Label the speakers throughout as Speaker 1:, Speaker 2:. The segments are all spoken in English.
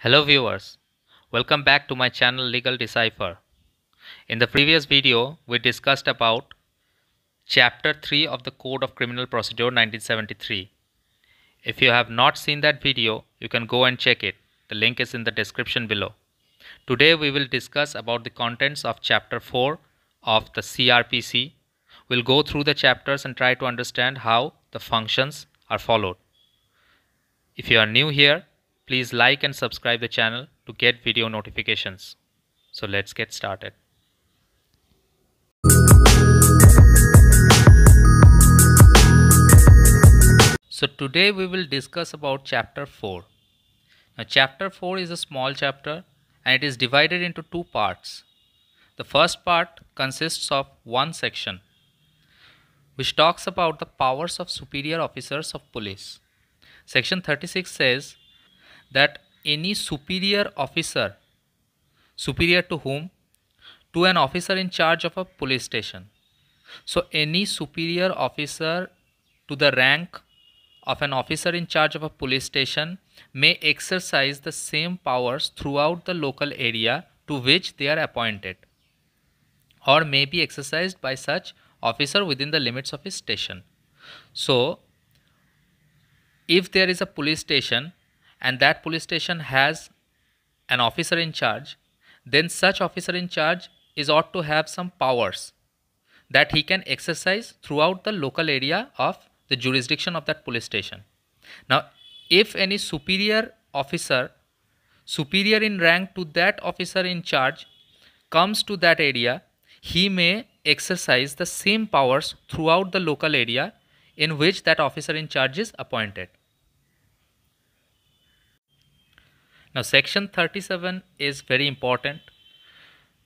Speaker 1: Hello viewers, welcome back to my channel Legal Decipher. In the previous video, we discussed about Chapter 3 of the Code of Criminal Procedure 1973. If you have not seen that video, you can go and check it. The link is in the description below. Today we will discuss about the contents of Chapter 4 of the CRPC. We'll go through the chapters and try to understand how the functions are followed. If you are new here, Please like and subscribe the channel to get video notifications. So let's get started. So today we will discuss about chapter 4. Now chapter 4 is a small chapter and it is divided into two parts. The first part consists of one section which talks about the powers of superior officers of police. Section 36 says that any superior officer, superior to whom? To an officer in charge of a police station. So, any superior officer to the rank of an officer in charge of a police station may exercise the same powers throughout the local area to which they are appointed or may be exercised by such officer within the limits of his station. So, if there is a police station and that police station has an officer in charge, then such officer in charge is ought to have some powers that he can exercise throughout the local area of the jurisdiction of that police station. Now, if any superior officer, superior in rank to that officer in charge, comes to that area, he may exercise the same powers throughout the local area in which that officer in charge is appointed. Now section 37 is very important.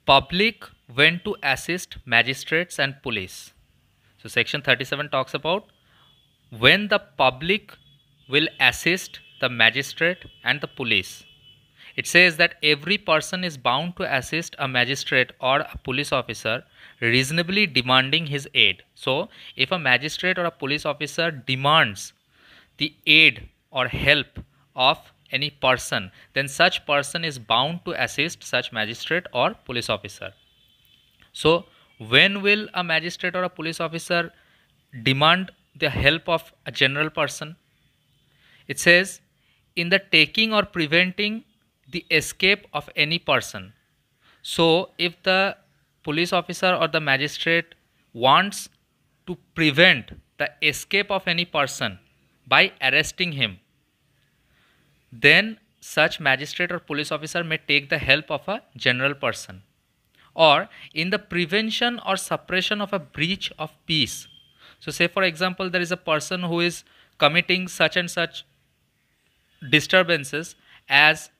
Speaker 1: Public when to assist magistrates and police. So section 37 talks about when the public will assist the magistrate and the police. It says that every person is bound to assist a magistrate or a police officer reasonably demanding his aid. So, if a magistrate or a police officer demands the aid or help of any person, then such person is bound to assist such magistrate or police officer. So, when will a magistrate or a police officer demand the help of a general person? It says, in the taking or preventing the escape of any person. So, if the police officer or the magistrate wants to prevent the escape of any person by arresting him, then such magistrate or police officer may take the help of a general person or in the prevention or suppression of a breach of peace so say for example there is a person who is committing such and such disturbances as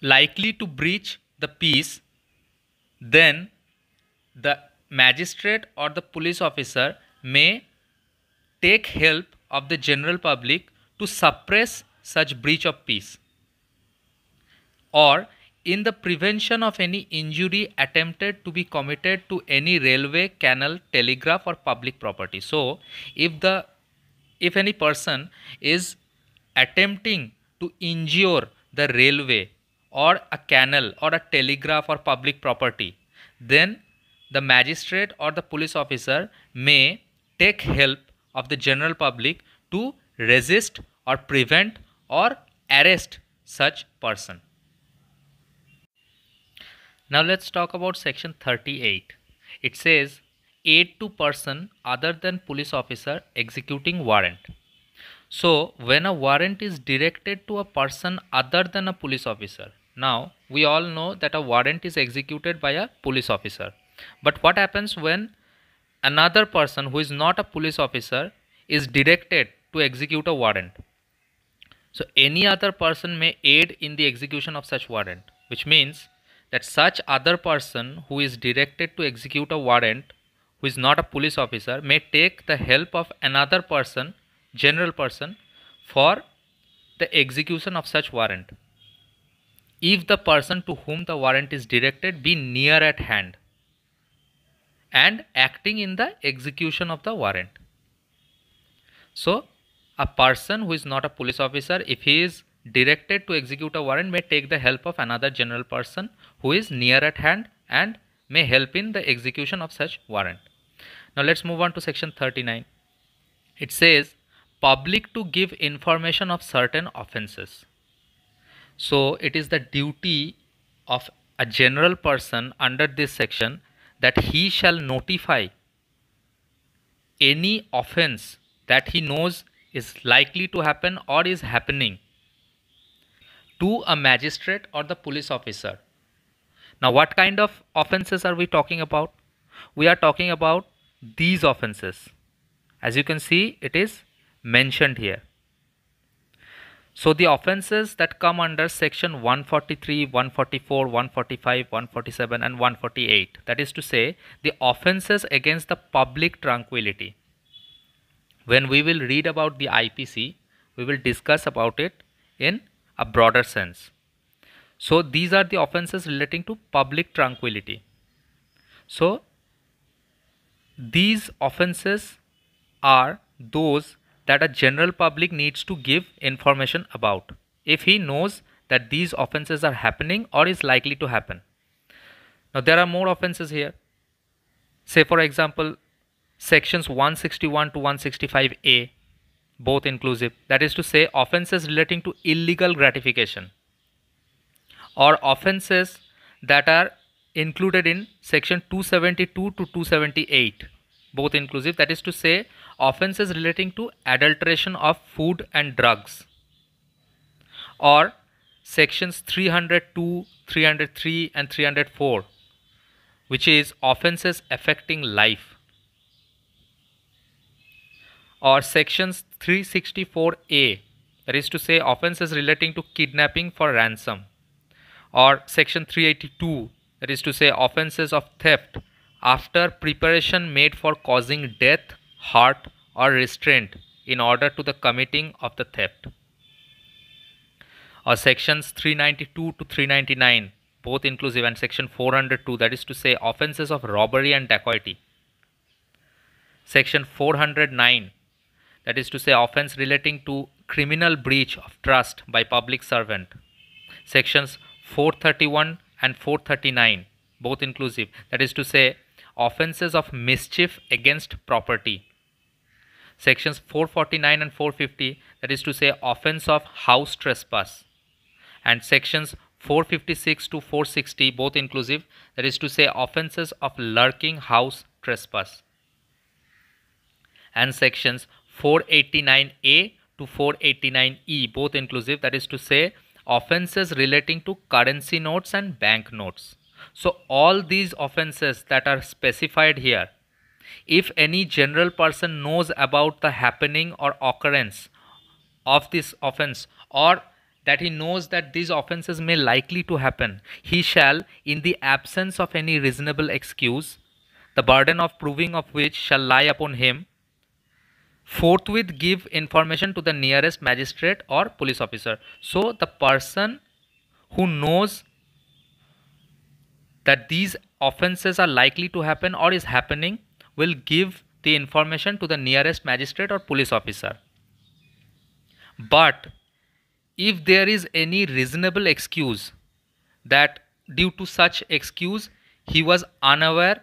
Speaker 1: likely to breach the peace then the magistrate or the police officer may take help of the general public to suppress such breach of peace or in the prevention of any injury attempted to be committed to any railway canal telegraph or public property so if the if any person is attempting to injure the railway or a canal or a telegraph or public property then the magistrate or the police officer may take help of the general public to resist or prevent or arrest such person. Now let's talk about section 38. It says aid to person other than police officer executing warrant. So when a warrant is directed to a person other than a police officer. Now we all know that a warrant is executed by a police officer. But what happens when another person who is not a police officer is directed to execute a warrant? So any other person may aid in the execution of such warrant, which means that such other person who is directed to execute a warrant who is not a police officer may take the help of another person, general person, for the execution of such warrant. If the person to whom the warrant is directed be near at hand and acting in the execution of the warrant. So, a person who is not a police officer, if he is directed to execute a warrant, may take the help of another general person who is near at hand and may help in the execution of such warrant. Now let's move on to section 39. It says public to give information of certain offences. So it is the duty of a general person under this section that he shall notify any offence that he knows is likely to happen or is happening to a magistrate or the police officer. Now, what kind of offenses are we talking about? We are talking about these offenses. As you can see, it is mentioned here. So, the offenses that come under section 143, 144, 145, 147, and 148, that is to say, the offenses against the public tranquility when we will read about the IPC, we will discuss about it in a broader sense. So these are the offenses relating to public tranquility. So these offenses are those that a general public needs to give information about if he knows that these offenses are happening or is likely to happen. Now there are more offenses here. Say for example, sections 161 to 165A, both inclusive, that is to say, offenses relating to illegal gratification or offenses that are included in section 272 to 278 both inclusive that is to say offenses relating to adulteration of food and drugs or sections 302 303 and 304 which is offenses affecting life or sections 364A that is to say offenses relating to kidnapping for ransom or section 382 that is to say offenses of theft after preparation made for causing death, hurt or restraint in order to the committing of the theft or sections 392 to 399 both inclusive and section 402 that is to say offenses of robbery and dacoity section 409 that is to say offense relating to criminal breach of trust by public servant sections 431 and 439 both inclusive that is to say offenses of mischief against property sections 449 and 450 that is to say offense of house trespass and sections 456 to 460 both inclusive that is to say offenses of lurking house trespass and sections 489A to 489E, both inclusive, that is to say offenses relating to currency notes and bank notes. So all these offenses that are specified here, if any general person knows about the happening or occurrence of this offense or that he knows that these offenses may likely to happen, he shall, in the absence of any reasonable excuse, the burden of proving of which shall lie upon him, forthwith give information to the nearest magistrate or police officer. So the person who knows that these offences are likely to happen or is happening will give the information to the nearest magistrate or police officer. But if there is any reasonable excuse that due to such excuse he was unaware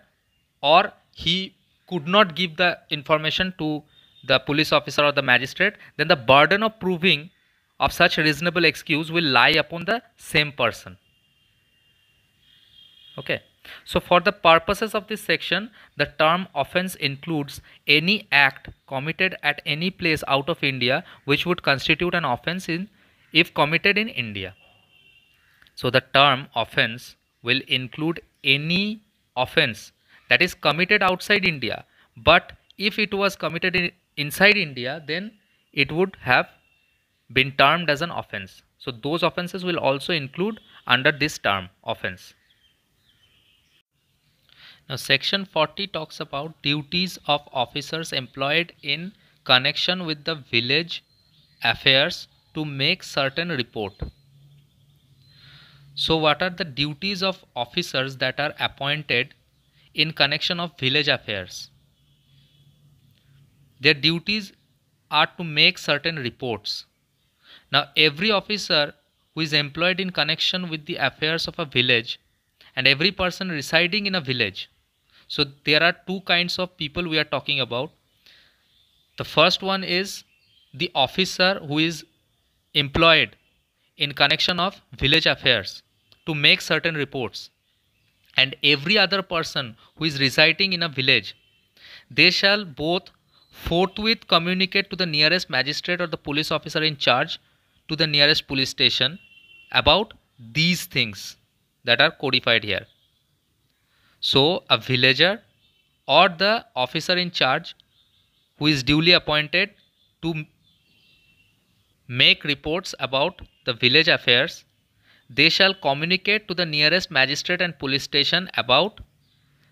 Speaker 1: or he could not give the information to the police officer or the magistrate, then the burden of proving of such reasonable excuse will lie upon the same person. Okay. So for the purposes of this section, the term offense includes any act committed at any place out of India which would constitute an offense in if committed in India. So the term offense will include any offense that is committed outside India but if it was committed in inside India, then it would have been termed as an offense. So those offenses will also include under this term offense. Now section 40 talks about duties of officers employed in connection with the village affairs to make certain report. So what are the duties of officers that are appointed in connection of village affairs? Their duties are to make certain reports. Now, every officer who is employed in connection with the affairs of a village and every person residing in a village. So, there are two kinds of people we are talking about. The first one is the officer who is employed in connection of village affairs to make certain reports and every other person who is residing in a village they shall both forthwith communicate to the nearest magistrate or the police officer in charge to the nearest police station about these things that are codified here. So, a villager or the officer in charge who is duly appointed to make reports about the village affairs, they shall communicate to the nearest magistrate and police station about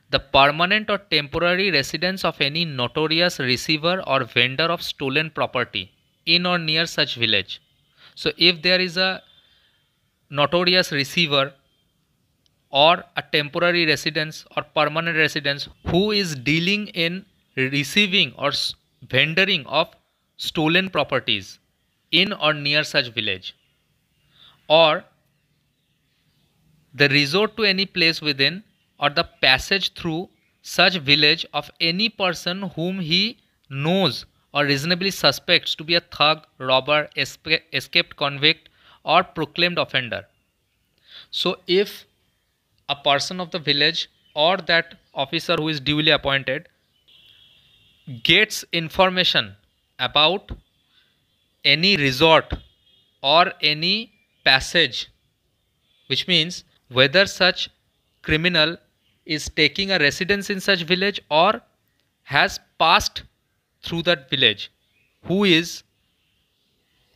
Speaker 1: the permanent or temporary residence of any notorious receiver or vendor of stolen property in or near such village. So, if there is a notorious receiver or a temporary residence or permanent residence who is dealing in receiving or vendoring of stolen properties in or near such village or the resort to any place within or the passage through such village of any person whom he knows or reasonably suspects to be a thug, robber, escaped convict, or proclaimed offender. So, if a person of the village or that officer who is duly appointed gets information about any resort or any passage, which means whether such criminal is taking a residence in such village or has passed through that village who is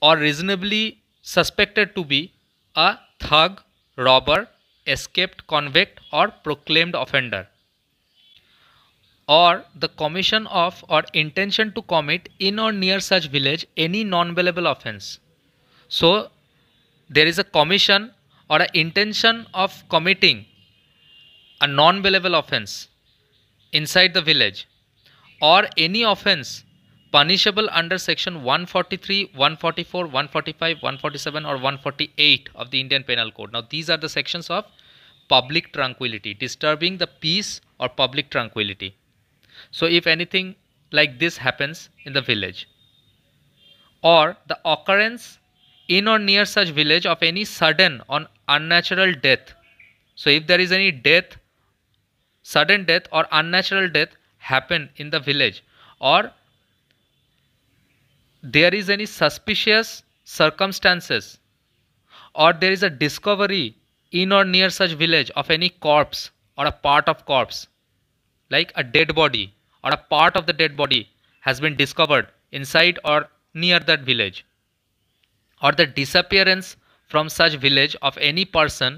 Speaker 1: or reasonably suspected to be a thug, robber, escaped convict or proclaimed offender or the commission of or intention to commit in or near such village any non-bailable offense. So there is a commission or an intention of committing a non billable offense inside the village or any offense punishable under section 143 144 145 147 or 148 of the indian penal code now these are the sections of public tranquility disturbing the peace or public tranquility so if anything like this happens in the village or the occurrence in or near such village of any sudden or unnatural death so if there is any death sudden death or unnatural death happen in the village or there is any suspicious circumstances or there is a discovery in or near such village of any corpse or a part of corpse like a dead body or a part of the dead body has been discovered inside or near that village or the disappearance from such village of any person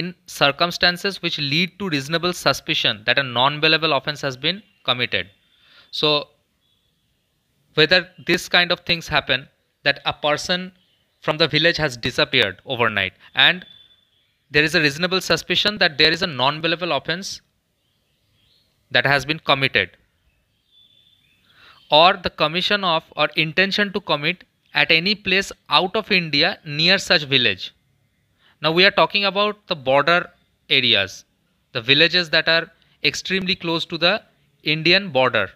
Speaker 1: in circumstances which lead to reasonable suspicion that a non bailable offense has been committed. So whether this kind of things happen that a person from the village has disappeared overnight and there is a reasonable suspicion that there is a non bailable offense that has been committed or the commission of or intention to commit at any place out of India near such village. Now we are talking about the border areas, the villages that are extremely close to the Indian border.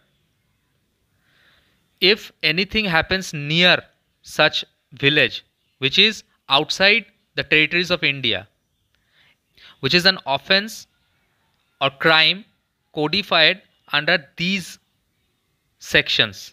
Speaker 1: If anything happens near such village, which is outside the territories of India, which is an offense or crime codified under these sections.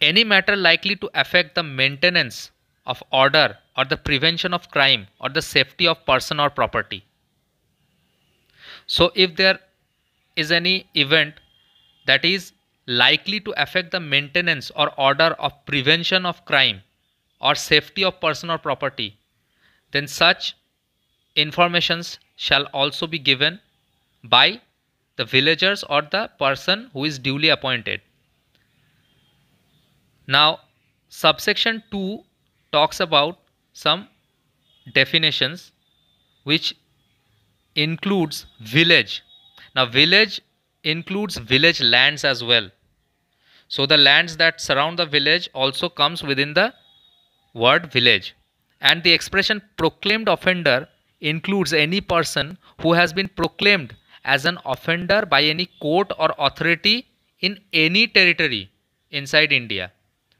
Speaker 1: any matter likely to affect the maintenance of order or the prevention of crime or the safety of person or property. So if there is any event that is likely to affect the maintenance or order of prevention of crime or safety of person or property, then such informations shall also be given by the villagers or the person who is duly appointed. Now subsection 2 talks about some definitions which includes village. Now village includes village lands as well. So the lands that surround the village also comes within the word village. And the expression proclaimed offender includes any person who has been proclaimed as an offender by any court or authority in any territory inside India.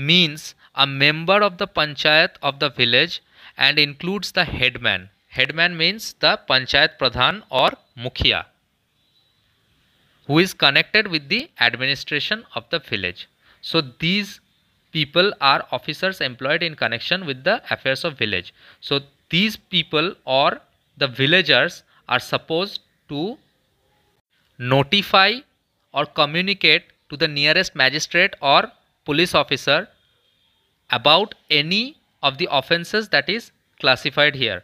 Speaker 1: means a member of the panchayat of the village and includes the headman. Headman means the panchayat pradhan or mukhya, who is connected with the administration of the village. So these people are officers employed in connection with the affairs of village. So these people or the villagers are supposed to notify or communicate to the nearest magistrate or police officer about any of the offenses that is classified here.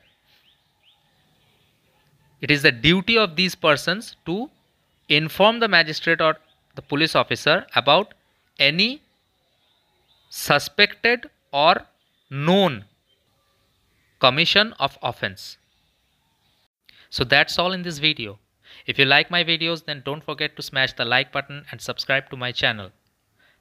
Speaker 1: It is the duty of these persons to inform the magistrate or the police officer about any suspected or known commission of offense. So that's all in this video. If you like my videos then don't forget to smash the like button and subscribe to my channel.